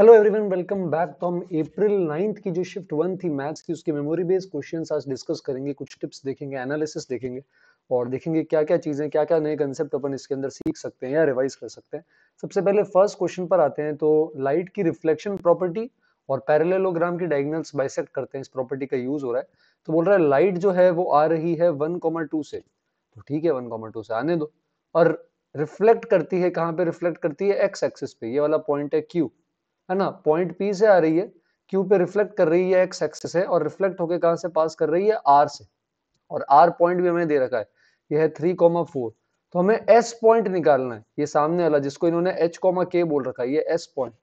hello everyone welcome back तो हम अप्रैल ninth की जो शिफ्ट वन थी मैथ्स की उसके मेमोरी बेस्ड क्वेश्चंस आज डिस्कस करेंगे कुछ टिप्स देखेंगे एनालिसिस देखेंगे और देखेंगे क्या क्या चीज़ें क्या क्या नए कंसेप्ट अपन इसके अंदर सीख सकते हैं या रिवाइज कर सकते हैं सबसे पहले फर्स्ट क्वेश्चन पर आते हैं तो लाइट की रिफ्लेक्शन प्रॉपर्टी और पैरेलेलोग्राम की डायग्नल्स बाइसेक्ट करते हैं इस प्रॉपर्टी का यूज हो रहा है तो बोल रहा है लाइट जो है वो आ रही है वन से तो ठीक है वन से आने दो और रिफ्लेक्ट करती है कहाँ पे रिफ्लेक्ट करती है एक्स एक्सिस पे ये वाला पॉइंट है क्यू है ना पॉइंट पी से आ रही है क्यू पे रिफ्लेक्ट कर रही है एक्स एक्सिस है और रिफ्लेक्ट होके कहाँ से पास कर रही है आर से और आर पॉइंट भी हमें दे रखा है यह है थ्री कॉमा फोर तो हमें एस पॉइंट निकालना है ये सामने वाला जिसको इन्होंने एच कॉमा के बोल रखा है ये एस पॉइंट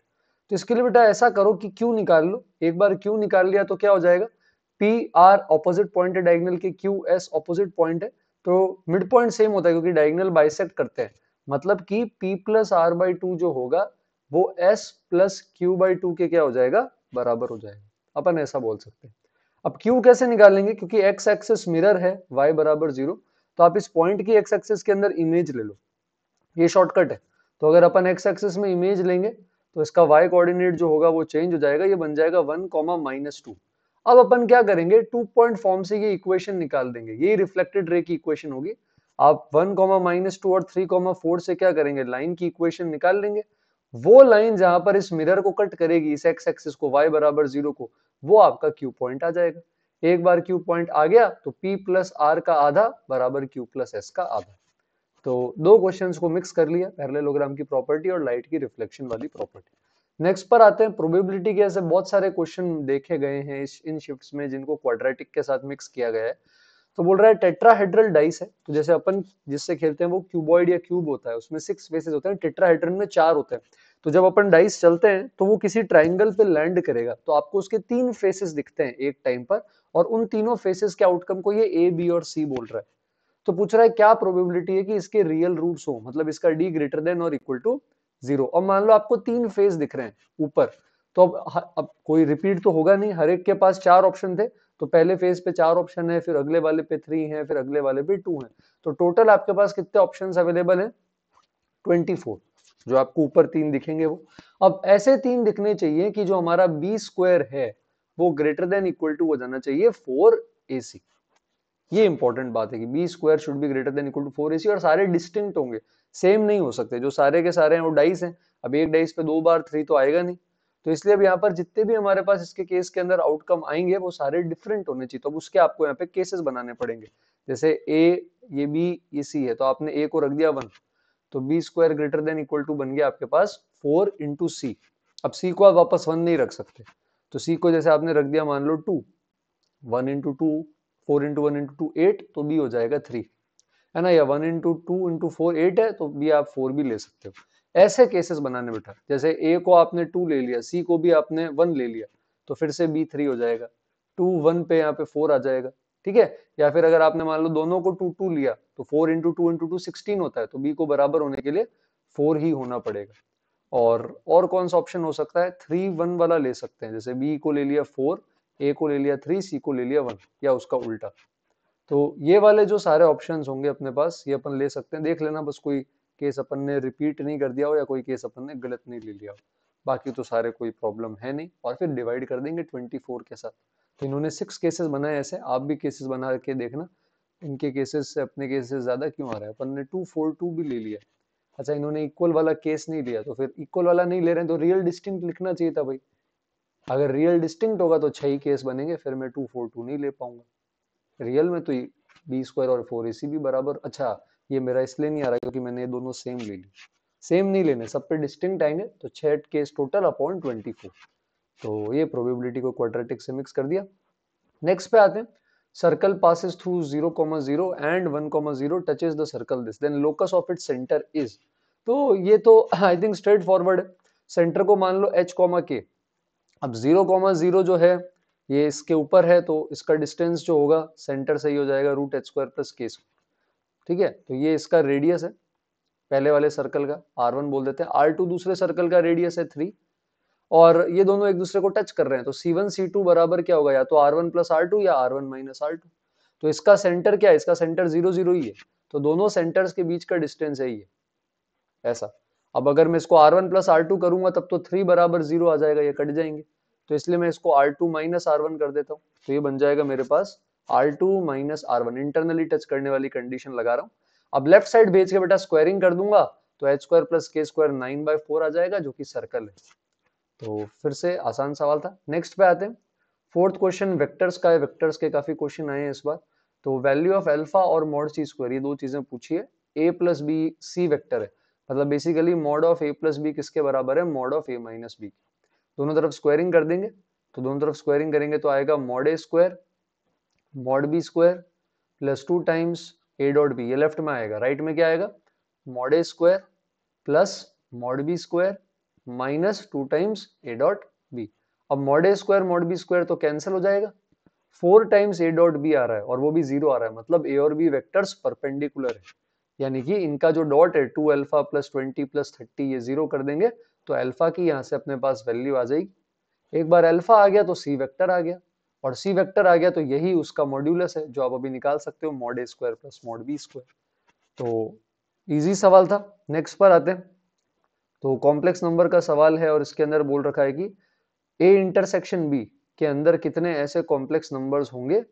तो इसके लिए बेटा ऐसा करो कि क्यू निकाल लो एक बार क्यू निकाल लिया तो क्या हो जाएगा पी आर ऑपोजिट पॉइंट है डायगनल के क्यू एस ऑपोजिट पॉइंट है तो मिड पॉइंट सेम होता है क्योंकि डायगनल बाइसेक्ट करते हैं मतलब कि P plus R by two जो होगा वो s plus Q by two के क्या हो जाएगा बराबर हो जाएगा अपन ऐसा बोल सकते हैं अब q कैसे निकालेंगे क्योंकि x एक्सेस मिरर है y बराबर जीरो तो आप इस पॉइंट की x एक्सेस के अंदर इमेज ले लो ये शॉर्टकट है तो अगर अपन x एक्सेस में इमेज लेंगे तो इसका y कोऑर्डिनेट जो होगा वो चेंज हो जाएगा ये बन जाएगा वन कॉमा माइनस टू अब अपन क्या करेंगे टू पॉइंट फॉर्म से ये इक्वेशन निकाल देंगे ये रिफ्लेक्टेड रे की इक्वेशन होगी आप वन कॉमा माइनस टू और थ्री कॉमा फोर से क्या करेंगे लाइन की इक्वेशन निकाल लेंगे वो लाइन जहां पर इस मिरर को कट करेगी इस एक्स एक्सिस को वाई बराबर जीरो को वो आपका क्यू पॉइंट आ जाएगा एक बार क्यू पॉइंट आ गया तो पी प्लस आर का आधा बराबर क्यू प्लस एस का आधा तो दो क्वेश्चंस को मिक्स कर लिया पहले लोग्राम की प्रॉपर्टी और लाइट की रिफ्लेक्शन वाली प्रॉपर्टी नेक्स्ट पर आते हैं प्रोबेबिलिटी के ऐसे बहुत सारे क्वेश्चन देखे गए हैं इन शिफ्ट्स में जिनको क्वाड्रेटिक के साथ मिक्स किया गया है तो बोल रहा है टेट्राहेड्रल डाइस है तो जैसे अपन जिससे खेलते हैं वो क्यूबॉइड या क्यूब होता है उसमें सिक्स फेसेस होते हैं टेट्राहेड्रन में चार होते हैं तो जब अपन डाइस चलते हैं तो वो किसी ट्राइंगल पे लैंड करेगा तो आपको उसके तीन फेसेस दिखते हैं एक टाइम पर और उन तीनों फेसेस के आउटकम को ये ए बी और सी बोल रहा है तो पूछ रहा है क्या प्रोबेबिलिटी है कि इसके रियल रूट्स हो मतलब इसका डी ग्रेटर देन और इक्वल टू जीरो और मान लो आपको तीन फेस दिख रहे हैं ऊपर तो अब, अब कोई रिपीट तो होगा नहीं हर एक के पास चार ऑप्शन थे तो पहले फेज पे चार ऑप्शन है फिर अगले वाले पे थ्री है फिर अगले वाले पे टू है तो टोटल आपके पास कितने ऑप्शन अवेलेबल है ट्वेंटी फोर जो आपको ऊपर तीन दिखेंगे वो अब ऐसे तीन दिखने चाहिए कि जो हमारा बी स्क्वायर है वो ग्रेटर देन इक्वल टू हो जाना चाहिए फोर ए सी ये इंपॉर्टेंट बात है कि B square should be greater than equal to four A C और सारे डिस्टिंक्ट होंगे सेम नहीं हो सकते जो सारे के सारे हैं वो डाइस हैं अब एक डाइस पे दो बार थ्री तो आएगा नहीं तो इसलिए अब यहाँ पर जितने भी हमारे पास इसके केस के अंदर आउटकम आएंगे वो सारे डिफरेंट होने चाहिए तो अब उसके आपको यहाँ पे केसेस बनाने पड़ेंगे जैसे ए ये बी ये सी है तो आपने ए को रख दिया वन तो B square greater than equal to बन गया आपके पास फोर इंटू सी अब सी को आप वापस वन नहीं रख सकते तो सी को जैसे आपने रख दिया मान लो two one into two four into one into two eight तो बी हो जाएगा थ्री है ना या one into two into four eight है तो बी आप फोर भी ले सकते हो ऐसे केसेस बनाने बेटर जैसे ए को आपने टू ले लिया सी को भी आपने वन ले लिया तो फिर से बी थ्री हो जाएगा टू वन पे यहाँ पे फोर आ जाएगा ठीक है या फिर अगर आपने मान लो दोनों को टू टू लिया तो four into two into two sixteen होता है तो बी को बराबर होने के लिए फोर ही होना पड़ेगा और और कौन सा ऑप्शन हो सकता है थ्री वन वाला ले सकते हैं जैसे बी को ले लिया फोर ए को ले लिया थ्री सी को ले लिया वन या उसका उल्टा तो ये वाले जो सारे ऑप्शन होंगे अपने पास ये अपन ले सकते हैं देख लेना बस कोई केस अपन ने रिपीट नहीं कर दिया हो या कोई केस अपन ने गलत नहीं ले लिया हो बाकी तो सारे कोई प्रॉब्लम है नहीं और फिर डिवाइड कर देंगे ट्वेंटी फोर के साथ तो इन्होंने सिक्स केसेस बनाए ऐसे आप भी केसेस बना के देखना इनके केसेस से अपने केसेस ज़्यादा क्यों आ रहा है अपन ने टू फोर टू भी ले लिया अच्छा इन्होंने इक्वल वाला केस नहीं लिया तो फिर इक्वल वाला नहीं ले रहे हैं तो रियल डिस्टिंक्ट लिखना चाहिए था भाई अगर रियल डिस्टिंक्ट होगा तो छह ही केस बनेंगे फिर मैं टू फोर टू नहीं ले पाऊंगा रियल में तो बी e, स्क्वायर और फोर ए सी भी बराबर अच्छा ये मेरा इसलिए नहीं आ रहा क्योंकि मैंने ये दोनों सेम ले ली सेम नहीं लेने सब पे डिस्टिंक्ट आएंगे तो छह case total upon twenty four तो ये प्रोबेबिलिटी को क्वाड्रेटिक से मिक्स कर दिया नेक्स्ट पे आते हैं circle passes through zero comma zero and one comma zero touch is the circle this then locus of it centre is तो ये तो आई थिंक स्ट्रेट फॉरवर्ड है सेंटर को मान लो एच कॉमा के अब जीरो कॉमा जीरो जो है ये इसके ऊपर है तो इसका डिस्टेंस जो होगा सेंटर से ही हो जाएगा root H square plus K square ठीक है तो ये इसका रेडियस है पहले वाले सर्कल का आर वन बोल देते हैं आर टू दूसरे सर्कल का रेडियस है थ्री और ये दोनों एक दूसरे को टच कर रहे हैं तो सी वन सी टू बराबर क्या होगा या तो R one plus R two या R one minus R two तो इसका सेंटर क्या है इसका सेंटर जीरो जीरो ही है तो दोनों सेंटर्स के बीच का डिस्टेंस है ये ऐसा अब अगर मैं इसको R one plus R two करूंगा तब तो थ्री बराबर जीरो आ जाएगा ये कट जाएंगे तो इसलिए मैं इसको R two minus R one कर देता हूँ तो ये बन जाएगा मेरे पास R two minus R one internally touch करने वाली कंडीशन लगा रहा हूं अब लेफ्ट साइड भेज के बेटा स्क्वायरिंग कर दूंगा तो H square plus K square nine by four आ जाएगा जो कि सर्कल है तो फिर से आसान सवाल था नेक्स्ट पे आते हैं फोर्थ क्वेश्चन वेक्टर्स का है वेक्टर्स के काफी क्वेश्चन आए हैं इस बार तो वैल्यू ऑफ एल्फा और मॉड सी स्क्वायर ये दो चीजें पूछी है A plus B C vector है मतलब basically mod of A plus B किसके बराबर है mod of A minus B दोनों तरफ स्क्वायरिंग कर देंगे तो दोनों तरफ स्क्वायरिंग करेंगे तो आएगा mod A square mod B square plus two times A dot B ये लेफ्ट में आएगा राइट में क्या आएगा mod A square plus mod B square minus two times A dot B अब mod A square mod B square तो cancel हो जाएगा four times A dot B आ रहा है और वो भी जीरो आ रहा है मतलब ए और बी वेक्टर्स परपेंडिकुलर है यानी कि इनका जो डॉट है two alpha plus twenty plus thirty ये जीरो कर देंगे तो अल्फा की यहां से अपने पास वैल्यू आ जाएगी एक बार अल्फा आ गया तो सी वेक्टर आ गया और सी वेक्टर आ गया तो यही उसका मॉड्यूलस है जो आप अभी निकाल सकते हो mod A square plus mod B square तो इजी सवाल था नेक्स्ट पर आते हैं तो कॉम्प्लेक्स नंबर का सवाल है और इसके अंदर बोल रखा है कि ए इंटरसेक्शन बी के अंदर कितने ऐसे कॉम्प्लेक्स नंबर्स होंगे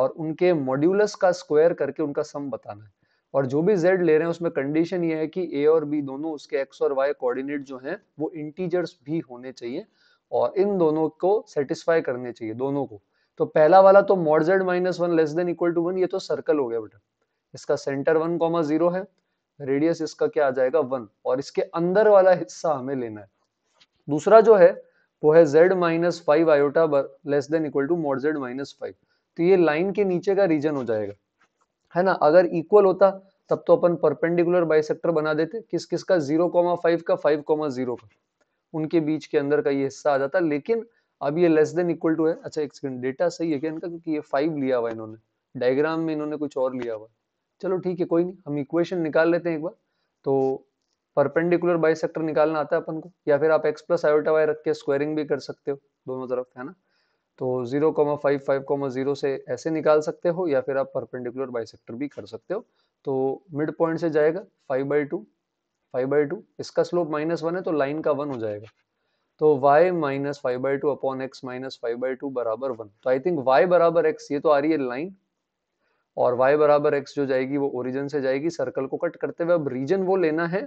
और उनके मॉड्यूलस का स्क्वायर करके उनका सम बताना है और जो भी जेड ले रहे हैं उसमें कंडीशन ये है कि ए और बी दोनों उसके एक्स और वाई कोऑर्डिनेट जो हैं वो इंटीजर्स भी होने चाहिए और इन दोनों को सेटिस्फाई करने चाहिए दोनों को तो पहला वाला तो mod Z minus one less than equal to one ये तो सर्कल हो गया बेटा इसका सेंटर वन कॉमा जीरो है रेडियस इसका क्या आ जाएगा वन और इसके अंदर वाला हिस्सा हमें लेना है दूसरा जो है वो है Z minus five iota less than equal to mod Z minus five तो ये लाइन के नीचे का रीजन हो जाएगा है ना अगर इक्वल होता तब तो अपन परपेंडिकुलर बाइसेक्टर बना देते किस किस का जीरो कॉमा फाइव का फाइव कॉमा जीरो का उनके बीच के अंदर का ये हिस्सा आ जाता लेकिन अब ये लेस देन इक्वल टू है अच्छा एक सेकंड डेटा सही है क्या इनका क्योंकि ये फाइव लिया हुआ इन्होंने डायग्राम में इन्होंने कुछ और लिया हुआ चलो ठीक है कोई नहीं हम इक्वेशन निकाल लेते हैं एक बार तो परपेंडिकुलर बाई निकालना आता है अपन को या फिर आप एक्स प्लस आयोटा वाई रख के स्क्वायरिंग भी कर सकते हो दोनों तरफ है ना तो zero comma five five comma zero से ऐसे निकाल सकते हो या फिर आप परपेंडिकुलर बाई भी कर सकते हो तो मिड पॉइंट से जाएगा five by two five by two इसका स्लोप माइनस वन है तो लाइन का वन हो जाएगा तो y minus five by two upon X minus five by two बराबर वन तो आई थिंक y बराबर x ये तो आ रही है लाइन और y बराबर x जो जाएगी वो ओरिजिन से जाएगी सर्कल को कट करते हुए अब रीजन वो लेना है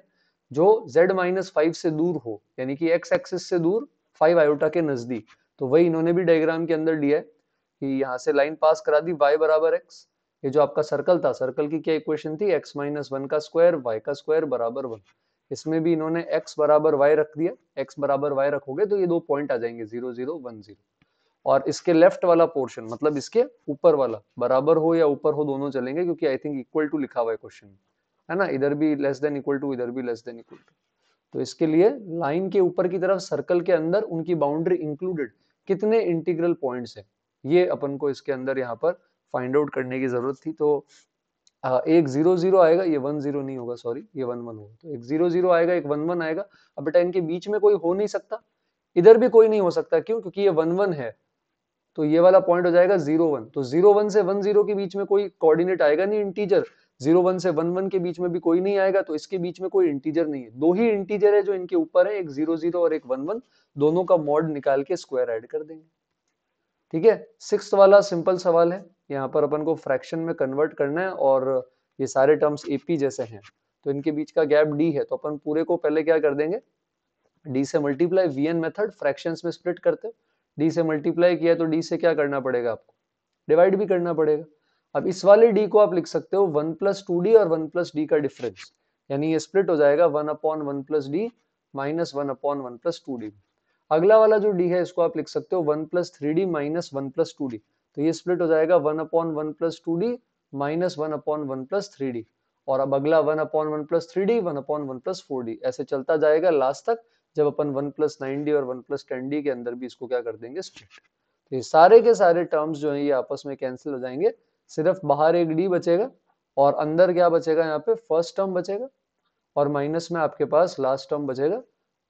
जो z माइनस फाइव से दूर हो यानी कि x एक्सिस से दूर फाइव आयोटा के नजदीक तो वही इन्होंने भी डायग्राम के अंदर लिया है कि यहाँ से लाइन पास करा दी y बराबर एक्स ये जो आपका सर्कल था सर्कल की क्या इक्वेशन थी x माइनस वन का स्क्वायर y का स्क्वायर बराबर वन इसमें भी इन्होंने x बराबर y रख दिया x बराबर y रखोगे तो ये दो पॉइंट आ जाएंगे जीरो जीरो वन जीरो और इसके लेफ्ट वाला पोर्शन मतलब इसके ऊपर वाला बराबर हो या ऊपर हो दोनों चलेंगे क्योंकि आई थिंक इक्वल टू लिखा हुआ है क्वेश्चन है ना इधर भी लेस देन इक्वल टू इधर भी लेस देन इक्वल टू तो इसके लिए लाइन के ऊपर की तरफ सर्कल के अंदर उनकी बाउंड्री इंक्लूडेड कितने इंटीग्रल पॉइंट्स है ये अपन को इसके अंदर यहाँ पर फाइंड आउट करने की जरूरत थी तो हाँ, एक जीरो जीरो आएगा ये वन जीरो नहीं होगा सॉरी ये वन वन होगा तो एक जीरो जीरो आएगा एक वन वन आएगा अब बेटा इनके बीच में कोई हो नहीं सकता इधर भी कोई नहीं हो सकता क्यों क्योंकि ये वन वन है तो ये वाला पॉइंट हो जाएगा जीरो वन तो जीरो वन से वन जीरो के बीच में कोई कोऑर्डिनेट आएगा नहीं इंटीजर जीरो वन से वन वन के बीच में भी कोई नहीं आएगा तो इसके बीच में कोई इंटीजर नहीं है दो ही इंटीजर है जो इनके ऊपर है एक जीरो जीरो और एक वन वन दोनों का मॉड निकाल के स्क्वायर ऐड कर देंगे ठीक है सिक्स वाला सिंपल सवाल है यहाँ पर अपन को फ्रैक्शन में कन्वर्ट करना है और ये सारे टर्म्स एपी जैसे हैं तो इनके बीच का गैप डी है तो अपन पूरे को पहले क्या कर देंगे डी से multiply V N method fraction में स्प्लिट करते हो डी से मल्टीप्लाई किया तो डी से क्या करना पड़ेगा आपको डिवाइड भी करना पड़ेगा अब इस वाले डी को आप लिख सकते हो वन प्लस टू डी और वन प्लस डी का डिफरेंस यानी ये स्प्लिट हो जाएगा one upon one plus D minus one upon one plus two D अगला वाला जो डी है इसको आप लिख सकते हो one plus three D minus one plus two D तो ये स्प्लिट हो जाएगा one upon one plus two D minus one upon one plus three D और अब अगला one upon one plus three D one upon one plus four D ऐसे चलता जाएगा लास्ट तक जब अपन वन प्लस नाइन डी और वन प्लस टेन डी के अंदर भी इसको क्या कर देंगे स्प्लिट तो ये सारे के सारे टर्म्स जो है ये आपस में कैंसिल हो जाएंगे सिर्फ बाहर एक डी बचेगा और अंदर क्या बचेगा यहाँ पे फर्स्ट टर्म बचेगा और माइनस में आपके पास लास्ट टर्म बचेगा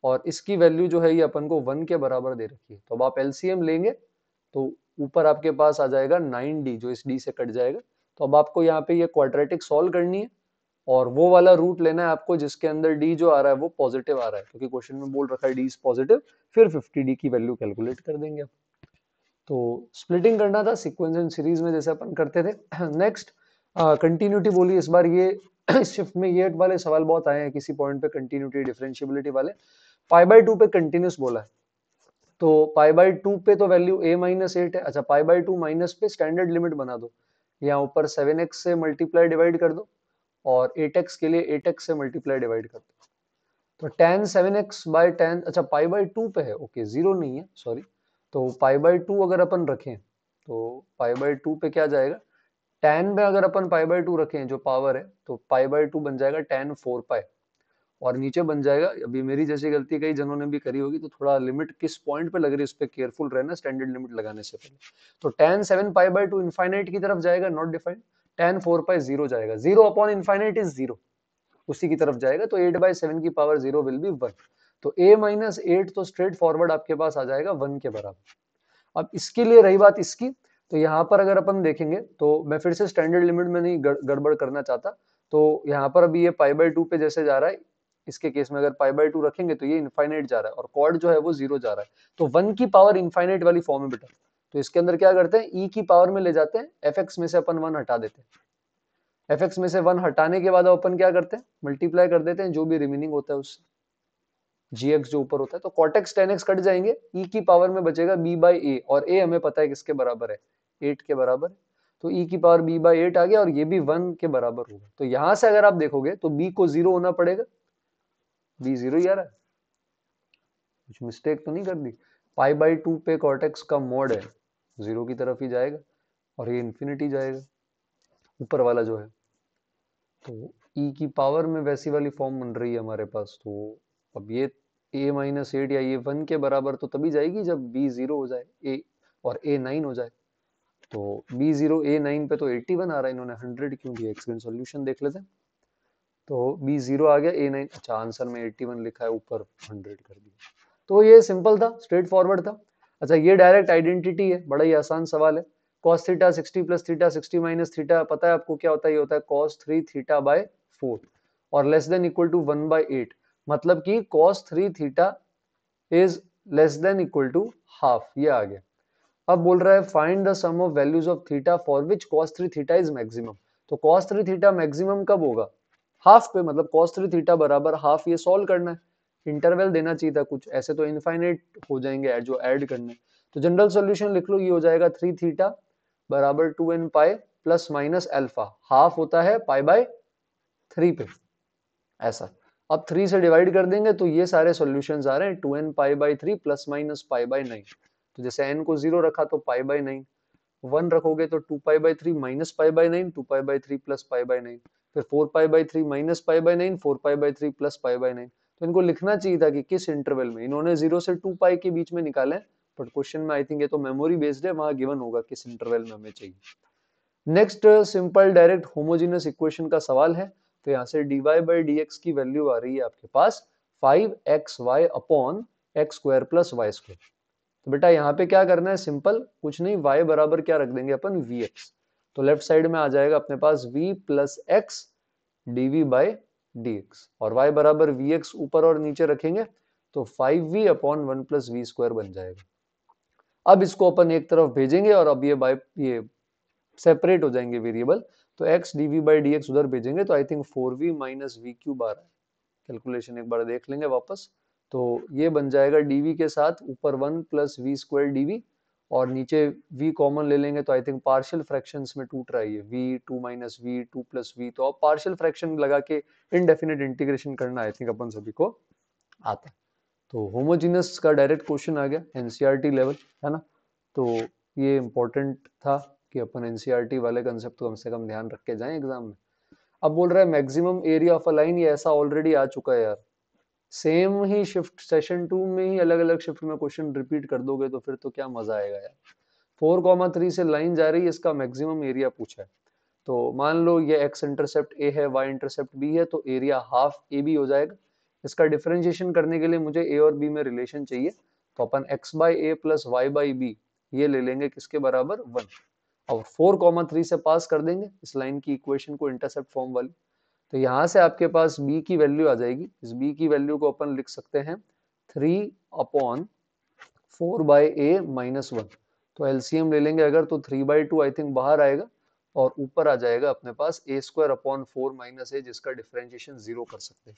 और इसकी वैल्यू जो है ये अपन को वन के बराबर दे रखी है तो अब आप एलसीएम लेंगे तो ऊपर आपके पास आ जाएगा नाइन डी जो इस डी से कट जाएगा तो अब आपको यहाँ पे ये क्वाड्रेटिक सॉल्व करनी है और वो वाला रूट लेना है आपको जिसके अंदर डी जो आ रहा है वो पॉजिटिव आ रहा है क्योंकि क्वेश्चन में बोल रखा है डी इज पॉजिटिव फिर फिफ्टी डी की वैल्यू कैलकुलेट कर देंगे तो स्प्लिटिंग करना था सिक्वेंस एंड सीरीज में जैसे अपन करते थे नेक्स्ट कंटिन्यूटी बोली इस बार ये शिफ्ट में ये वाले सवाल बहुत आए हैं किसी पॉइंट पे कंटिन्यूटी डिफरेंशियबिलिटी वाले फाइव बाई टू पे कंटिन्यूस बोला है तो पाई बाई टू पे तो वैल्यू ए माइनस एट है अच्छा पाई बाई टू माइनस पे स्टैंडर्ड लिमिट बना दो यहाँ ऊपर सेवन एक्स से मल्टीप्लाई डिवाइड कर दो और एट एक्स के लिए एट एक्स से मल्टीप्लाई डिवाइड कर दो तो ten seven X by ten अच्छा पाई बाई टू पे है ओके जीरो नहीं है सॉरी तो पाई बाई टू अगर अपन रखें तो पाई बाई टू पे क्या जाएगा टेन में अगर अपन पाई बाई टू रखें जो पावर है तो पाई बाई टू बन जाएगा टेन फोर पाई और नीचे बन जाएगा अभी मेरी जैसी गलती कई जनों ने भी करी होगी तो थोड़ा लिमिट किस पॉइंट पे लग रही है उस पर केयरफुल रहना स्टैंडर्ड लिमिट लगाने से पहले तो ten seven pi by two infinite की तरफ जाएगा not defined ten four pi zero जाएगा zero upon infinite is zero उसी की तरफ जाएगा तो एट बाई सेवन की power zero will be one तो ए माइनस एट तो स्ट्रेट फॉरवर्ड आपके पास आ जाएगा वन के बराबर अब इसके लिए रही बात इसकी तो यहाँ पर अगर अपन देखेंगे तो मैं फिर से स्टैंडर्ड लिमिट में नहीं गड़बड़ करना चाहता तो यहाँ पर अभी ये पाई बाई टू पे जैसे जा रहा है इसके केस में अगर पाई बाई टू रखेंगे तो ये इन्फाइनाइट जा रहा है और कॉर्ड जो है वो जीरो जा रहा है तो वन की पावर इन्फाइनाइट वाली फॉर्म में बेटा तो इसके अंदर क्या करते हैं ई e की पावर में ले जाते हैं एफ में से अपन वन हटा देते हैं एफ में से वन हटाने के बाद अपन क्या करते हैं मल्टीप्लाई कर देते हैं जो भी रिमेनिंग होता है उससे जी जो ऊपर होता है तो कॉटेक्स टेन कट जाएंगे ई e की पावर में बचेगा बी बाई ए और ए हमें पता है किसके बराबर है एट के बराबर तो e की पावर b बाई एट आ गया और ये भी वन के बराबर होगा तो यहां से अगर आप देखोगे तो b को जीरो होना पड़ेगा बी जीरो ही आ रहा है कुछ मिस्टेक तो नहीं कर दी पाई बाई टू पे कॉर्टेक्स का मोड है जीरो की तरफ ही जाएगा और ये इन्फिनिटी जाएगा ऊपर वाला जो है तो ई e की पावर में वैसी वाली फॉर्म बन रही है हमारे पास तो अब ये ए माइनस एट या ए वन के बराबर तो तभी जाएगी जब बी जीरो हो जाए ए और ए नाइन हो जाए तो बी जीरो ए नाइन पे तो एट्टी वन आ रहा है इन्होंने हंड्रेड क्यों दिया सोल्यूशन देख लेते हैं तो बी जीरो आ गया ए नाइन अच्छा आंसर में एट्टी वन लिखा है ऊपर हंड्रेड कर दिया तो ये सिंपल था स्ट्रेट फॉरवर्ड था अच्छा ये डायरेक्ट आइडेंटिटी है बड़ा ही आसान सवाल है cos theta sixty plus theta sixty minus theta पता है आपको क्या होता है ये होता है cos three theta by four और less than equal to one by eight मतलब कि cos three theta is less than equal to half ये आ गया अब बोल रहा है find the sum of values of theta for which cos three theta is maximum तो कॉस थ्री थीटा मैक्सिमम कब होगा हाफ पे मतलब कॉस थ्री थीटा बराबर हाफ ये सॉल्व करना है इंटरवल देना चाहिए था कुछ ऐसे तो इनफाइनेट हो जाएंगे जो ऐड करने तो जनरल सोल्यूशन लिख लो ये हो जाएगा थ्री थीटा बराबर two n pi plus minus alpha half होता है पाई बाय थ्री पे ऐसा अब थ्री से डिवाइड कर देंगे तो ये सारे सोल्यूशन आ रहे हैं two n pi by three plus minus pi by nine तो जैसे एन को जीरो रखा तो पाई बाई नाइन वन रखोगे तो two pi by three minus pi by nine two pi by three plus pi by nine फिर four pi by three minus pi by nine four pi by three plus pi by nine तो इनको लिखना चाहिए था कि किस interval में इन्होंने जीरो से टू पाई के बीच में निकाले बट क्वेश्चन में आई थिंक ये तो मेमोरी बेस्ड है वहां गिवन होगा किस इंटरवल में हमें चाहिए next simple direct homogeneous equation का सवाल है तो यहाँ से d y by d x की वैल्यू आ रही है आपके पास five x y upon x square plus y square तो बेटा यहाँ पे क्या करना है सिंपल कुछ नहीं वाई बराबर क्या रख देंगे अपन वी एक्स तो लेफ्ट साइड में आ जाएगा अपने पास v plus x d v by d x और y बराबर वी एक्स ऊपर और नीचे रखेंगे तो five v upon one plus v square बन जाएगा अब इसको अपन एक तरफ भेजेंगे और अब ये बाई ये सेपरेट हो जाएंगे वेरिएबल तो x dv by d x उधर भेजेंगे तो I think four v minus v cube आ रहा है कैलकुलेशन एक बार देख लेंगे वापस तो ये बन जाएगा dv के साथ ऊपर one plus v square d v और नीचे v कॉमन ले लेंगे तो आई थिंक पार्शियल फ्रैक्शन में टूट रहा है ये v two minus v two plus v तो अब पार्शियल फ्रैक्शन लगा के इनडेफिनेट इंटीग्रेशन करना आई थिंक अपन सभी को आता है तो होमोजीनस का डायरेक्ट क्वेश्चन आ गया एनसीईआरटी लेवल है ना तो ये इम्पोर्टेंट था कि अपन एनसीईआरटी वाले कंसेप्ट कम से कम ध्यान रख के जाए एग्जाम में अब बोल रहा है maximum area of a line ये ऐसा ऑलरेडी आ चुका है यार सेम ही शिफ्ट सेशन टू में ही अलग अलग शिफ्ट में क्वेश्चन रिपीट कर दोगे तो फिर तो क्या मजा आएगा यार फोर कॉमा थ्री से लाइन जा रही है इसका मैक्सिमम एरिया पूछा है तो मान लो ये एक्स इंटरसेप्ट ए है वाई इंटरसेप्ट बी है तो एरिया हाफ ए बी हो जाएगा इसका डिफरेंशिएशन करने के लिए मुझे ए और बी में रिलेशन चाहिए तो अपन x by a plus y by b ये ले लेंगे किसके बराबर वन और फोर कॉमा थ्री से पास कर देंगे इस लाइन की इक्वेशन को इंटरसेप्ट फॉर्म वाली तो यहां से आपके पास बी की वैल्यू आ जाएगी इस बी की वैल्यू को अपन लिख सकते हैं three upon four by a minus one तो एलसीएम ले लेंगे अगर तो three by two I think बाहर आएगा और ऊपर आ जाएगा अपने पास a square upon four minus a जिसका डिफ्रेंशिएशन जीरो कर सकते हैं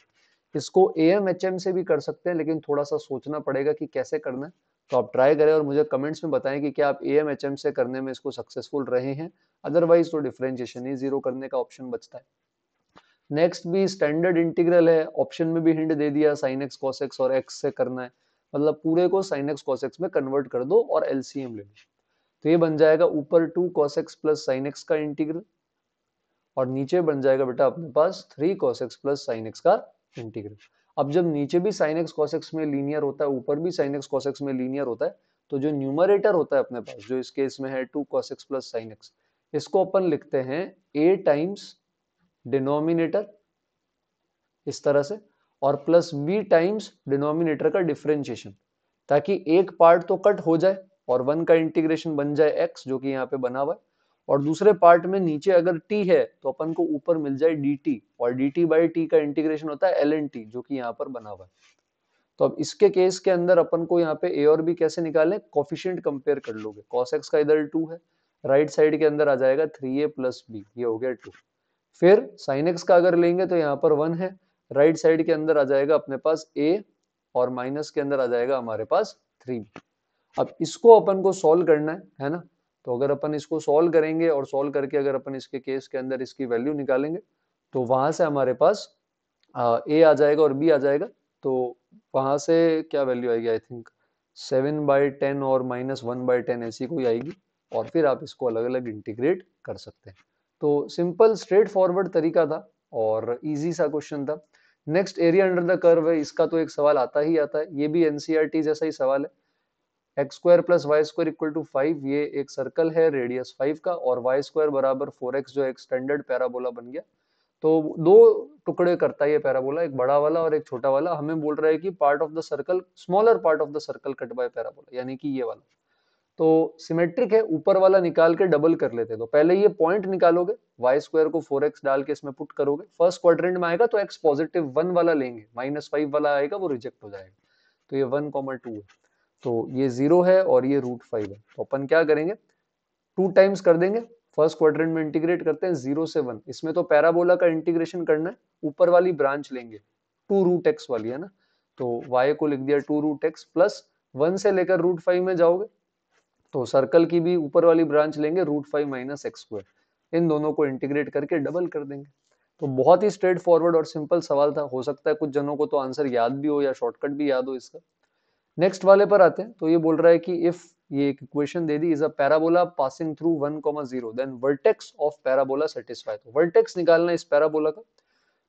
इसको ए एम एच एम से भी कर सकते हैं लेकिन थोड़ा सा सोचना पड़ेगा कि कैसे करना है तो आप ट्राई करें और मुझे कमेंट्स में बताएं कि क्या आप ए एम एच एम से करने में इसको सक्सेसफुल रहे हैं अदरवाइज तो डिफ्रेंशिएशन ही जीरो करने का ऑप्शन बचता है नेक्स्ट भी स्टैंडर्ड इंटीग्रल है ऑप्शन में भी हिंट दे दिया साइन एक्स कॉस एक्स और एक्स से करना है मतलब पूरे को साइन एक्स कॉस एक्स में कन्वर्ट कर दो और एलसीएम ले लो तो ये बन जाएगा ऊपर two cos x plus sine x का इंटीग्रल और नीचे बन जाएगा बेटा अपने पास three cos x plus sine x का इंटीग्रल अब जब नीचे भी साइन एक्स कॉस एक्स में लीनियर होता है ऊपर भी साइन एक्स कॉस एक्स में लीनियर होता है तो जो न्यूमरेटर होता है अपने पास जो इस केस में है two cos x plus sine x इसको अपन लिखते हैं ए टाइम्स डिनोमिनेटर इस तरह से और प्लस बी टाइम्स डिनोमिनेटर का डिफ्रेंशिएशन ताकि एक पार्ट तो कट हो जाए और वन का इंटीग्रेशन बन जाए एक्स जो कि यहाँ पे बना हुआ है और दूसरे पार्ट में नीचे अगर टी है तो अपन को ऊपर मिल जाए डी टी और डी टी बाई टी का इंटीग्रेशन होता है एल एन टी जो कि यहाँ पर बना हुआ है तो अब इसके केस के अंदर अपन को यहाँ पे ए और बी कैसे निकालें कॉफिशियंट कंपेयर कर लोगे कॉस एक्स का इधर टू है राइट right साइड के अंदर आ जाएगा थ्री ए प्लस बी ये हो गया टू फिर साइन एक्स का अगर लेंगे तो यहाँ पर वन है राइट right साइड के अंदर आ जाएगा अपने पास ए और माइनस के अंदर आ जाएगा हमारे पास थ्री अब इसको अपन को सॉल्व करना है है ना तो अगर अपन इसको सॉल्व करेंगे और सॉल्व करके अगर अपन इसके केस के अंदर इसकी वैल्यू निकालेंगे तो वहां से हमारे पास ए आ जाएगा और बी आ जाएगा तो वहां से क्या वैल्यू आएगी I think seven by ten और माइनस वन बाई टेन ऐसी कोई आएगी और फिर आप इसको अलग अलग इंटीग्रेट कर सकते हैं तो सिंपल स्ट्रेट फॉरवर्ड तरीका था और इजी सा क्वेश्चन था next area under the curve है इसका तो एक सवाल आता ही आता है ये भी एनसीईआरटी e जैसा ही सवाल है x square plus y square equal to five ये एक सर्कल है रेडियस फाइव का और वाई स्क्वायर बराबर फोर एक्स जो एक स्टैंडर्ड पैराबोला बन गया तो दो टुकड़े करता है ये पैराबोला एक बड़ा वाला और एक छोटा वाला हमें बोल रहा है कि part of the circle smaller part of the circle cut by parabola यानी कि ये वाला तो सिमेट्रिक है ऊपर वाला निकाल के डबल कर लेते तो पहले ये पॉइंट निकालोगे वाई स्क्वायर को फोर एक्स डाल के इसमें पुट करोगे फर्स्ट क्वाड्रेंट में आएगा तो एक्स पॉजिटिव वन वाला लेंगे माइनस फाइव वाला आएगा वो रिजेक्ट हो जाएगा तो ये वन कॉमर टू है तो ये जीरो है और ये रूट फाइव है तो अपन क्या करेंगे टू टाइम्स कर देंगे फर्स्ट क्वाड्रेंट में इंटीग्रेट करते हैं जीरो से वन इसमें तो पैराबोला का इंटीग्रेशन करना है ऊपर वाली ब्रांच लेंगे टू रूट एक्स वाली है ना तो वाई को लिख दिया two root x plus one से लेकर रूट फाइव में जाओगे तो सर्कल की भी ऊपर वाली ब्रांच लेंगे root five minus x square इन दोनों को इंटीग्रेट करके डबल कर देंगे तो बहुत ही स्ट्रेट फॉरवर्ड और सिंपल सवाल था हो सकता है कुछ जनों को तो आंसर याद भी हो या शॉर्टकट भी याद हो इसका नेक्स्ट वाले पर आते हैं तो ये बोल रहा है कि इफ ये एक इक्वेशन दे दी is a parabola passing through zero then vertex of parabola satisfy तो वर्टेक्स निकालना इस पैराबोला का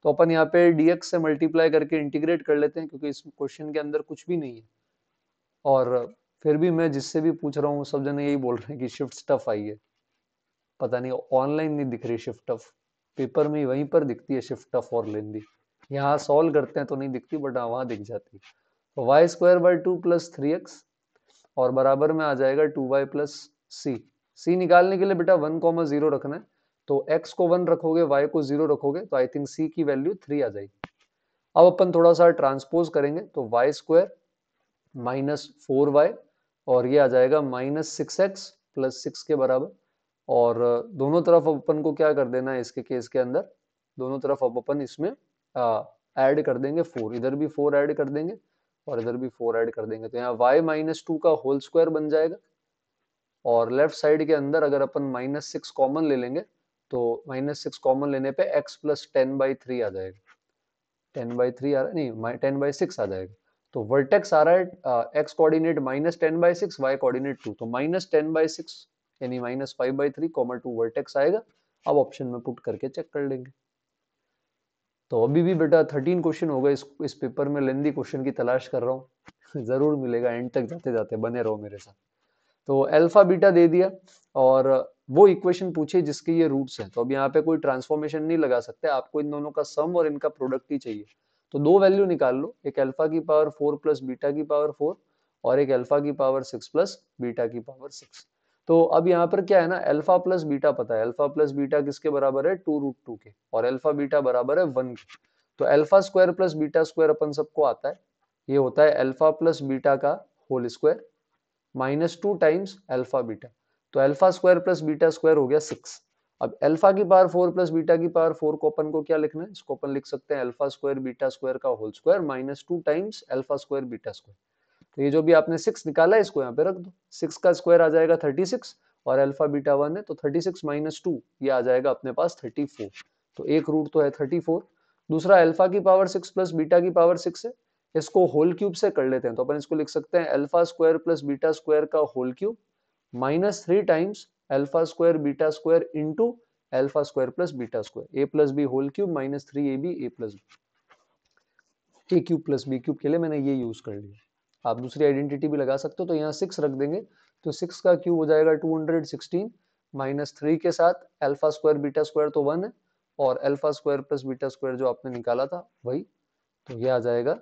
तो अपन यहाँ पे डीएक्स से मल्टीप्लाई करके इंटीग्रेट कर लेते हैं क्योंकि इस क्वेश्चन के अंदर कुछ भी नहीं है और फिर भी मैं जिससे भी पूछ रहा हूँ सब जने यही बोल रहे हैं कि शिफ्ट टफ आई है पता नहीं ऑनलाइन नहीं दिख रही शिफ्ट टफ पेपर में वहीं पर दिखती है शिफ्ट टफ और लेंदी यहाँ सॉल्व करते हैं तो नहीं दिखती बट हाँ, वहाँ दिख जाती है y square by two plus three x और बराबर में आ जाएगा two y plus c c निकालने के लिए बेटा वन कॉमा जीरो रखना है तो एक्स को वन रखोगे वाई को जीरो रखोगे तो आई थिंक सी की वैल्यू थ्री आ जाएगी अब अपन थोड़ा सा ट्रांसपोज करेंगे तो y square minus four y और ये आ जाएगा minus six x plus six के बराबर और दोनों तरफ अपन को क्या कर देना है इसके केस के अंदर दोनों तरफ अब अपन इसमें ऐड कर देंगे फोर इधर भी फोर ऐड कर देंगे और इधर भी फोर ऐड कर देंगे तो यहाँ वाई माइनस टू का होल स्क्वायर बन जाएगा और लेफ्ट साइड के अंदर अगर अपन माइनस सिक्स कॉमन ले लेंगे तो माइनस सिक्स कॉमन लेने पे x plus ten by three आ जाएगा टेन बाई थ्री आ नहीं टेन बाई सिक्स आ जाएगा तो वर्टेक्स आ रहा है x coordinate minus ten by six y coordinate two तो माइनस टेन बाय सिक्स यानी minus five by three comma two vertex आएगा अब ऑप्शन में पुट करके चेक कर लेंगे तो अभी भी बेटा थर्टीन क्वेश्चन होगा इस इस पेपर में लेंदी क्वेश्चन की तलाश कर रहा हूँ ज़रूर मिलेगा एंड तक जाते जाते बने रहो मेरे साथ तो अल्फा बीटा दे दिया और वो इक्वेशन पूछे जिसके ये रूट्स हैं तो अब यहाँ पे कोई ट्रांसफॉर्मेशन नहीं लगा सकते आपको इन दोनों का सम और इनका प्रोडक्ट ही चाहिए तो दो वैल्यू निकाल लो एक अल्फा की पावर फोर प्लस बीटा की पावर फोर और एक अल्फा की पावर सिक्स प्लस बीटा की पावर सिक्स तो अब यहाँ पर क्या है ना अल्फा प्लस बीटा पता है अल्फा प्लस बीटा किसके बराबर है टू रूट टू के और अल्फा बीटा बराबर है वन के तो alpha square plus beta square अपन सबको आता है ये होता है अल्फा प्लस बीटा का whole square minus two times alpha beta तो alpha square plus beta square हो गया सिक्स अब अल्फा की पावर फोर प्लस बीटा की पावर फोर को अपन को क्या लिखना है इसको अपन लिख सकते हैं अल्फा स्क्वायर बीटा स्क्वायर का whole square minus two times alpha square beta square तो ये जो भी आपने सिक्स निकाला है इसको यहाँ पे रख दो सिक्स का स्क्वायर आ जाएगा थर्टी सिक्स और अल्फा बीटा वन है तो थर्टी सिक्स माइनस टू ये आ जाएगा अपने पास थर्टी फोर तो एक रूट तो है थर्टी फोर दूसरा अल्फा की पावर सिक्स प्लस बीटा की पावर सिक्स है इसको होल क्यूब से कर लेते हैं तो अपन इसको लिख सकते हैं alpha square plus beta square का whole cube minus three times alpha square beta square into alpha square plus beta square A plus B whole cube minus three A B A plus B A cube plus B cube के लिए मैंने ये use कर लिया आप दूसरी identity भी लगा सकते हो तो यहाँ सिक्स रख देंगे तो सिक्स का क्यूब हो जाएगा two hundred sixteen minus three के साथ अल्फा स्क्वायर बीटा स्क्वायर तो वन है और alpha square plus beta square जो आपने निकाला था वही तो ये आ जाएगा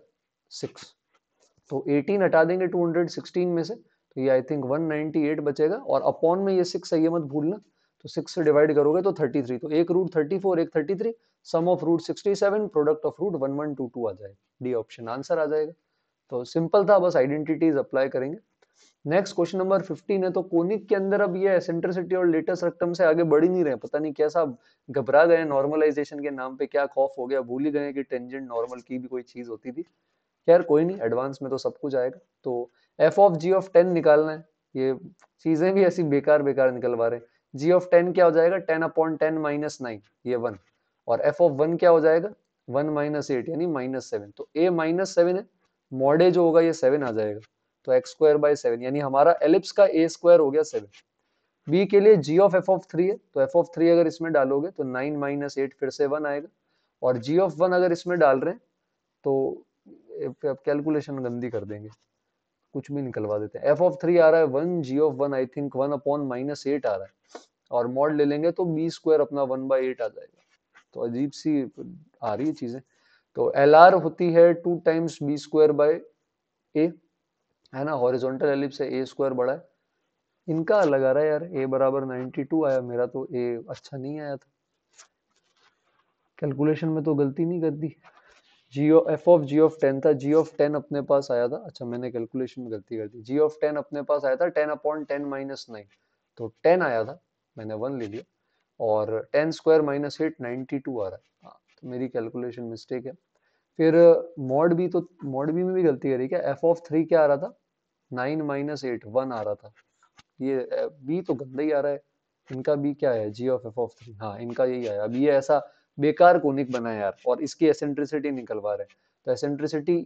सिक्स तो एटीन हटा देंगे टू हंड्रेड सिक्सटीन में से तो ये आई थिंक 198 बचेगा और अपॉन में ये सिक्स है ये मत भूलना तो सिक्स से डिवाइड करोगे तो 33 तो एक रूट 34 एक 33 sum of root 67 product of root 1122 आ जाएगा डी ऑप्शन आंसर आ जाएगा तो सिंपल था बस आइडेंटिटीज अप्लाई करेंगे नेक्स्ट क्वेश्चन नंबर 15 है तो कोनिक के अंदर अब ये सेंट्रिसिटी और लेटेस्ट रक्टम से आगे बढ़ ही नहीं रहे पता नहीं कैसा घबरा गए नॉर्मलाइजेशन के नाम पे क्या खौफ हो गया भूल ही गए कि टेंजेंट नॉर्मल की भी कोई चीज होती थी खैर कोई नहीं एडवांस में तो सब कुछ आएगा तो f of g of ten निकालना है ये चीजें भी ऐसी बेकार बेकार निकलवा रहे हैं जी ऑफ टेन क्या हो जाएगा ten upon ten minus nine ये वन और एफ ऑफ वन क्या हो जाएगा वन माइनस एट यानी माइनस सेवन तो ए माइनस सेवन है मॉडे जो होगा ये सेवन आ जाएगा तो एक्स स्क्वायर बाई सेवन यानी हमारा एलिप्स का ए स्क्वायर हो गया सेवन बी के लिए g of F of three है तो एफ ऑफ थ्री अगर इसमें डालोगे तो नाइन माइनस एट फिर से वन आएगा और जी ऑफ वन अगर इसमें डाल रहे हैं तो कैलकुलेशन गंदी कर देंगे कुछ भी निकलवा देते हैं एफ ऑफ थ्री आ रहा है one g of one I think one upon minus eight आ रहा है और मॉड ले लेंगे तो बी स्क्वायर अपना वन बाई एट आ जाएगा तो अजीब सी आ रही है चीजें तो एल आर होती है two times b square by a है ना हॉरिजॉन्टल एलिप्स है ए स्क्वायर बड़ा है इनका अलग आ रहा है यार ए बराबर नाइनटी टू आया मेरा तो ए अच्छा नहीं आया था कैलकुलेशन में तो गलती नहीं कर दी g f of g of ten था जी ऑफ टेन अपने पास आया था अच्छा मैंने कैलकुलेशन में गलती कर दी जी ऑफ टेन अपने पास आया था ten upon ten minus nine तो टेन आया था मैंने वन ले लिया और ten square minus eight ninety two आ रहा है हाँ, तो मेरी कैलकुलेशन मिस्टेक है फिर मॉड भी तो मॉड भी में भी गलती करी क्या एफ ऑफ थ्री क्या आ रहा था नाइन माइनस एट वन आ रहा था ये बी तो गंदा ही आ रहा है इनका बी क्या है G of F of three हाँ इनका यही आया अब ये ऐसा बेकार कोनिक बना है यार और इसकी एसेंट्रिसिटी निकलवा रहे हैं तो एसेंट्रिसिटी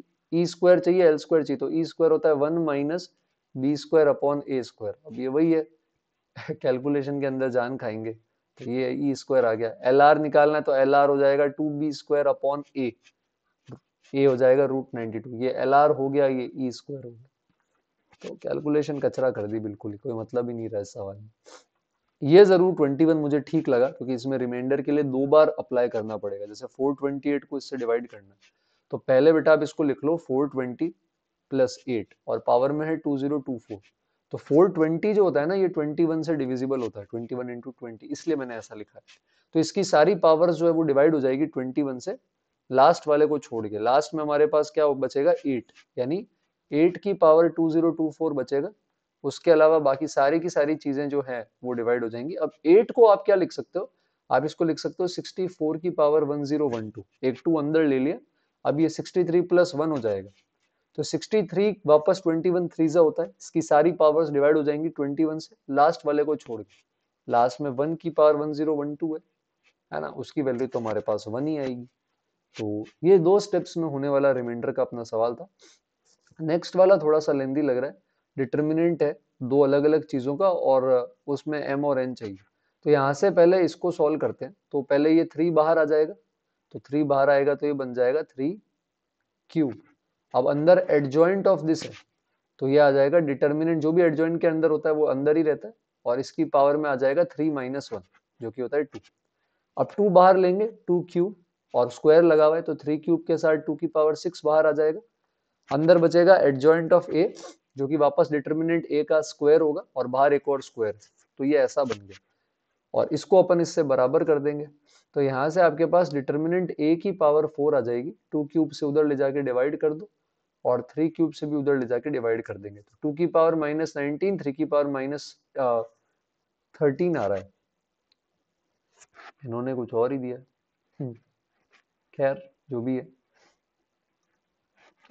ई स्क्वायर चाहिए एल स्क्वायर चाहिए तो ई e स्क्वायर होता है one minus B square upon A square अब ये वही है कैलकुलेशन के अंदर जान खाएंगे तो ये ई e स्क्वायर आ गया एल आर निकालना है तो एल आर हो जाएगा two B square upon A A हो जाएगा रूट नाइन्टी टू ये एल आर हो गया ये ई e स्क्वायर हो गया तो कैलकुलेशन कचरा कर दी बिल्कुल कोई मतलब ही नहीं रहा इस सवाल में ये जरूर 21 मुझे ठीक लगा क्योंकि इसमें रिमाइंडर के लिए दो बार अप्लाई करना पड़ेगा जैसे 428 को इससे डिवाइड करना तो पहले बेटा आप इसको लिख लो 420 प्लस एट और पावर में है 2024 तो 420 जो होता है ना ये 21 से डिविजिबल होता है 21 वन इंटू इसलिए मैंने ऐसा लिखा है तो इसकी सारी पावर जो है वो डिवाइड हो जाएगी ट्वेंटी से लास्ट वाले को छोड़ के लास्ट में हमारे पास क्या बचेगा एट यानी एट की पावर टू बचेगा उसके अलावा बाकी सारी की सारी चीज़ें जो है वो डिवाइड हो जाएंगी अब एट को आप क्या लिख सकते हो आप इसको लिख सकते हो सिक्सटी फोर की power one zero one two एक टू अंदर ले लिया अब ये सिक्सटी थ्री प्लस वन हो जाएगा तो थ्री वापस ट्वेंटी वन थ्रीजा होता है इसकी सारी पावर्स डिवाइड हो जाएंगी वन से लास्ट वाले को छोड़ के लास्ट में वन की पावर टू है है ना उसकी वैल्यू तो हमारे पास वन ही आएगी तो ये दो स्टेप्स में होने वाला रिमाइंडर का अपना सवाल था नेक्स्ट वाला थोड़ा सा लेंदी लग रहा है डिटर्मिनेंट है दो अलग अलग चीज़ों का और उसमें एम और एन चाहिए तो यहाँ से पहले इसको सॉल्व करते हैं तो पहले ये थ्री बाहर आ जाएगा तो थ्री बाहर आएगा तो ये बन जाएगा थ्री क्यू अब अंदर एडजॉइंट ऑफ दिस है तो ये आ जाएगा डिटर्मिनेंट जो भी एडजॉइंट के अंदर होता है वो अंदर ही रहता है और इसकी पावर में आ जाएगा थ्री माइनस वन जो कि होता है टू अब टू बाहर लेंगे टू क्यूब और स्क्वायर लगा हुआ है तो थ्री क्यूब के साथ टू की पावर सिक्स बाहर आ जाएगा अंदर बचेगा एडजॉइंट ऑफ ए जो कि वापस डिटर्मिनेंट ए का स्क्वायर होगा और बाहर एक और स्क्वायर तो ये ऐसा बन गया और इसको अपन इससे बराबर कर देंगे तो यहाँ से आपके पास डिटर्मिनेंट ए की पावर फोर आ जाएगी टू क्यूब से उधर ले जाके डिवाइड कर दो और थ्री क्यूब से भी उधर ले जाके डिवाइड कर देंगे तो टू की पावर माइनस नाइनटीन थ्री की पावर माइनस थर्टीन आ रहा है इन्होंने कुछ और ही दिया हम्म, खैर जो भी है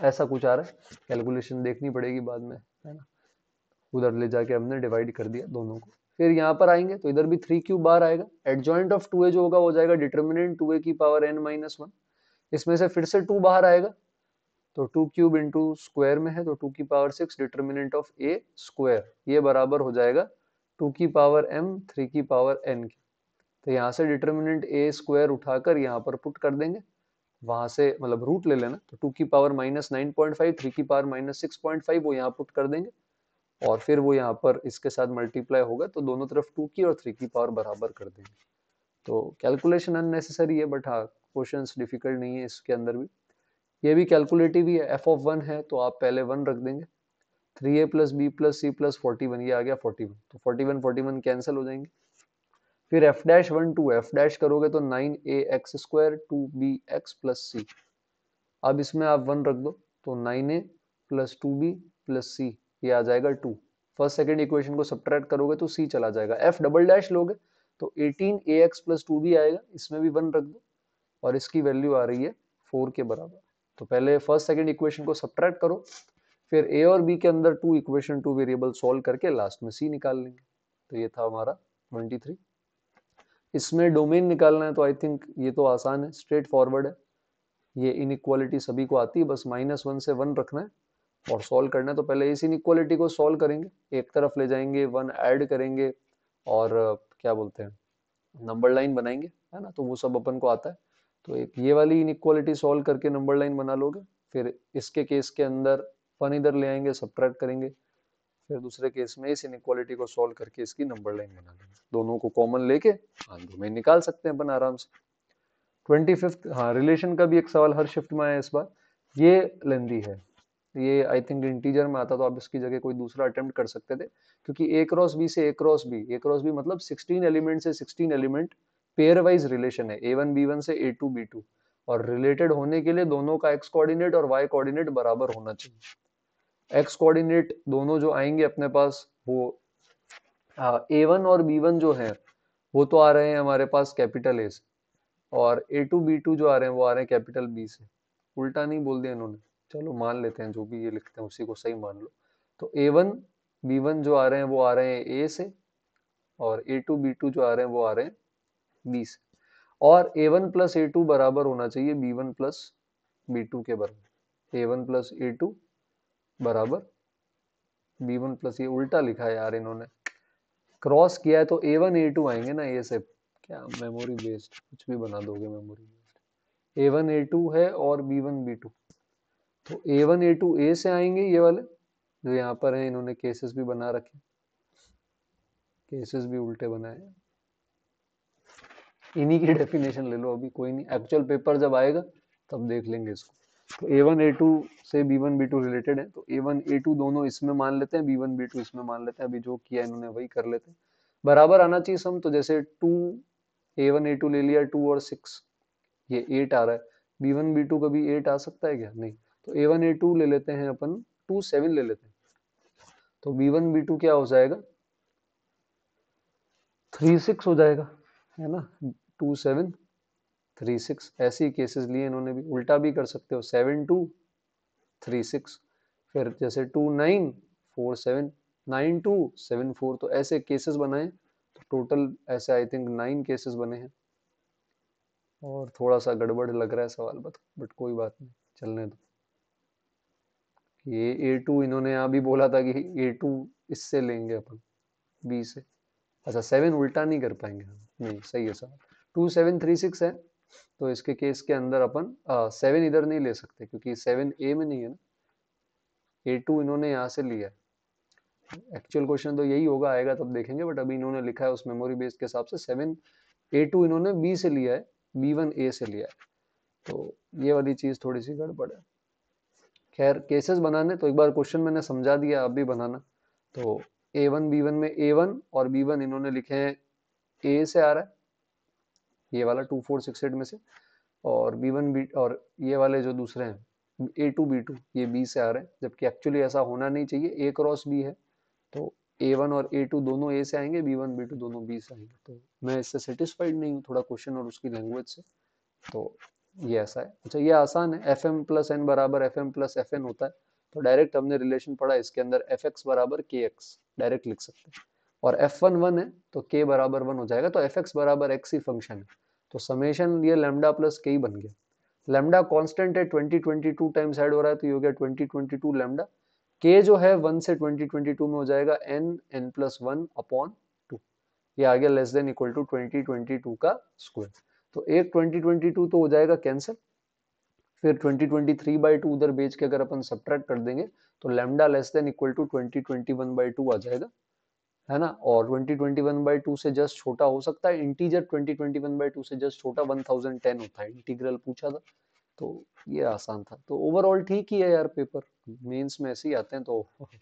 ऐसा कुछ आ रहा है कैलकुलेशन देखनी पड़ेगी बाद में है ना उधर ले जाके हमने डिवाइड कर दिया दोनों को फिर यहाँ पर आएंगे तो इधर भी थ्री क्यूब बार आएगा एडजॉइंट ऑफ टू ए जो होगा वो जाएगा डिटर्मिनेंट टू ए की पावर एन माइनस वन इसमें से फिर से टू बाहर आएगा तो टू क्यूब इंटू स्क्वायर में है तो टू की power six determinant of A square ये बराबर हो जाएगा टू की पावर एम थ्री की पावर एन की तो यहाँ से डिटर्मिनेंट ए स्क्वायर उठाकर यहाँ पर पुट कर देंगे वहां से मतलब रूट ले लेना तो टू की power minus nine point five three की power minus six point five वो यहाँ पुट कर देंगे और फिर वो यहाँ पर इसके साथ मल्टीप्लाई होगा तो दोनों तरफ टू की और थ्री की पावर बराबर कर देंगे तो कैलकुलेशन अननेसेसरी है बट हाँ क्वेश्चन डिफिकल्ट नहीं है इसके अंदर भी ये भी कैलकुलेटिव ही है एफ ऑफ वन है तो आप पहले वन रख देंगे three A plus B plus C plus forty one ये आ गया फोर्टी वन तो forty one forty one cancel हो जाएंगे फिर F dash one two F dash करोगे तो nine A X square two B X plus C अब इसमें आप वन रख दो तो nine A plus two B plus C ये आ जाएगा टू फर्स्ट सेकेंड इक्वेशन को सब्ट्रैक्ट करोगे तो सी चला जाएगा एफ डबल डैश लोगे तो eighteen A X plus two B आएगा इसमें भी वन रख दो और इसकी वैल्यू आ रही है फोर के बराबर तो पहले फर्स्ट सेकेंड इक्वेशन को सब्ट्रैक्ट करो फिर ए और बी के अंदर two equation two variable solve करके लास्ट में सी निकाल लेंगे तो ये था हमारा ट्वेंटी थ्री इसमें डोमेन निकालना है तो आई थिंक ये तो आसान है स्ट्रेट फॉरवर्ड है ये इन सभी को आती है बस माइनस वन से वन रखना है और सॉल्व करना है तो पहले इस इन को सॉल्व करेंगे एक तरफ ले जाएंगे वन ऐड करेंगे और क्या बोलते हैं नंबर लाइन बनाएंगे है ना तो वो सब अपन को आता है तो एक ये वाली इनक्वालिटी सॉल्व करके नंबर लाइन बना लोगे फिर इसके केस के अंदर वन इधर ले आएंगे सब करेंगे फिर दूसरे केस में इस इनक्वालिटी को सॉल्व करके इसकी नंबर लाइन बना लेंगे दोनों को कॉमन लेके आंदो हाँ, में निकाल सकते हैं अपन आराम से ट्वेंटी फिफ्थ हाँ रिलेशन का भी एक सवाल हर शिफ्ट में आया इस बार ये लेंदी है ये आई थिंक इंटीजर में आता तो आप इसकी जगह कोई दूसरा अटेम्प्ट कर सकते थे क्योंकि ए क्रॉस बी से A cross B A cross B मतलब 16 एलिमेंट से 16 एलिमेंट पेयर वाइज रिलेशन है ए वन बी वन से ए टू बी टू और रिलेटेड होने के लिए दोनों का एक्स कोऑर्डिनेट और वाई कोऑर्डिनेट बराबर होना चाहिए एक्स कोऑर्डिनेट दोनों जो आएंगे अपने पास वो ए वन और बी वन जो है वो तो आ रहे हैं हमारे पास कैपिटल ए से और ए टू बी टू जो आ रहे हैं वो आ रहे हैं कैपिटल बी से उल्टा नहीं बोल दिया इन्होंने चलो मान लेते हैं जो भी ये लिखते हैं उसी को सही मान लो तो ए वन बी वन जो आ रहे हैं वो आ रहे हैं ए से और ए टू बी टू जो आ रहे हैं वो आ रहे हैं बी से और A one plus A two बराबर होना चाहिए B one plus B two के बराबर A one plus A two बराबर बी वन प्लस ये उल्टा लिखा है यार इन्होंने क्रॉस किया है तो ए वन ए टू आएंगे ना ये सब क्या मेमोरी बेस्ड कुछ भी बना दोगे memory based A one A two है और बी वन बी टू तो ए वन ए टू ए से आएंगे ये वाले जो यहाँ पर है इन्होंने केसेस भी बना रखे केसेस भी उल्टे बनाए इन्हीं की डेफिनेशन ले लो अभी कोई नहीं एक्चुअल पेपर जब आएगा तब देख लेंगे इसको ए वन ए टू से B one B two related है तो ए वन ए टू दोनों इसमें मान लेते हैं बी वन बी टू इसमें मान लेते हैं अभी जो किया इन्होंने वही कर लेते हैं बराबर आना चाहिए सम तो जैसे two A one A two ले लिया टू और सिक्स ये एट आ रहा है बी वन बी टू कभी एट आ सकता है क्या नहीं तो ए वन ए टू ले लेते हैं अपन टू सेवन ले लेते हैं तो बी वन बी टू क्या हो जाएगा थ्री सिक्स हो जाएगा है ना टू सेवन थ्री सिक्स ऐसी केसेस लिए इन्होंने भी उल्टा भी कर सकते हो सेवन टू थ्री सिक्स फिर जैसे two nine four seven nine two seven four तो ऐसे केसेस बनाए तो टोटल ऐसे आई थिंक नाइन केसेस बने हैं और थोड़ा सा गड़बड़ लग रहा है सवाल बट बट कोई बात नहीं चलने दो ये ए टू इन्होंने यहाँ भी बोला था कि ए टू इससे लेंगे अपन बी से अच्छा सेवन उल्टा नहीं कर पाएंगे हम नहीं सही है सवाल टू सेवन थ्री सिक्स है तो इसके केस के अंदर अपन सेवन इधर नहीं ले सकते क्योंकि सेवन ए में नहीं है ना ए टू इन्होंने यहाँ से लिया एक्चुअल क्वेश्चन तो यही होगा आएगा तब देखेंगे बट अभी इन्होंने लिखा है उस मेमोरी बेस के हिसाब से सेवन ए टू इन्होंने बी से लिया है बी वन ए से लिया है तो ये वाली चीज़ थोड़ी सी गड़बड़ है खैर केसेस बनाने तो एक बार क्वेश्चन मैंने समझा दिया आप भी बनाना तो ए वन बी वन में ए वन और बी वन इन्होंने लिखे हैं ए से आ रहा है ये वाला टू फोर सिक्स एट में से और बी वन बी और ये वाले जो दूसरे हैं ए टू बी टू ये बी से आ रहे हैं जबकि एक्चुअली ऐसा होना नहीं चाहिए ए क्रॉस बी है तो ए वन और ए टू दोनों ए से आएंगे बी वन बी टू दोनों बी से आएंगे तो मैं इससे सेटिस्फाइड नहीं हूँ थोड़ा क्वेश्चन और उसकी लैंग्वेज से तो ये ऐसा है अच्छा ये आसान है एफ एम प्लस एन बराबर F M plus F N होता है तो डायरेक्ट हमने रिलेशन पढ़ा इसके अंदर एफ एक्स बराबर के एक्स डायरेक्ट लिख सकते हैं और एफ वन वन है तो के बराबर वन हो जाएगा तो एफ एक्स बराबर एक्स ही फंक्शन है तो समेशन ये लेमडा प्लस के ही बन गया लेमडा कांस्टेंट है twenty twenty two times add हो रहा है तो ये हो गया ट्वेंटी ट्वेंटी टू लेमडा के जो है वन से ट्वेंटी ट्वेंटी टू में हो जाएगा N N plus one upon two ये आ गया less than equal to twenty twenty two का स्क्वायर तो एक ट्वेंटी ट्वेंटी टू तो हो जाएगा कैंसिल फिर twenty twenty three by two उधर बेच के अगर अपन सब्ट्रैक्ट कर देंगे तो lambda less than equal to twenty twenty one by two आ जाएगा है ना और 2021 बाई टू से जस्ट छोटा हो सकता है इंटीजर 2021 बाई टू से जस्ट छोटा 1010 होता है इंटीग्रल पूछा था तो ये आसान था तो ओवरऑल ठीक ही है यार पेपर मेंस में ऐसे ही आते हैं तो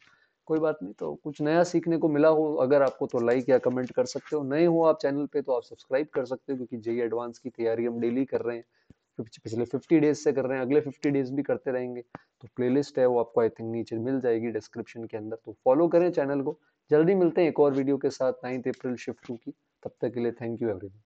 कोई बात नहीं तो कुछ नया सीखने को मिला हो अगर आपको तो लाइक या कमेंट कर सकते हो नए हो आप चैनल पे तो आप सब्सक्राइब कर सकते हो क्योंकि जेई एडवांस e की तैयारी हम डेली कर रहे हैं पिछले 50 डेज से कर रहे हैं अगले 50 डेज भी करते रहेंगे तो प्लेलिस्ट है वो आपको आई थिंक नीचे मिल जाएगी डिस्क्रिप्शन के अंदर तो फॉलो करें चैनल को जल्दी मिलते हैं एक और वीडियो के साथ नाइन्थ अप्रैल शिफ्ट टू की तब तक के लिए थैंक यू एवरीवन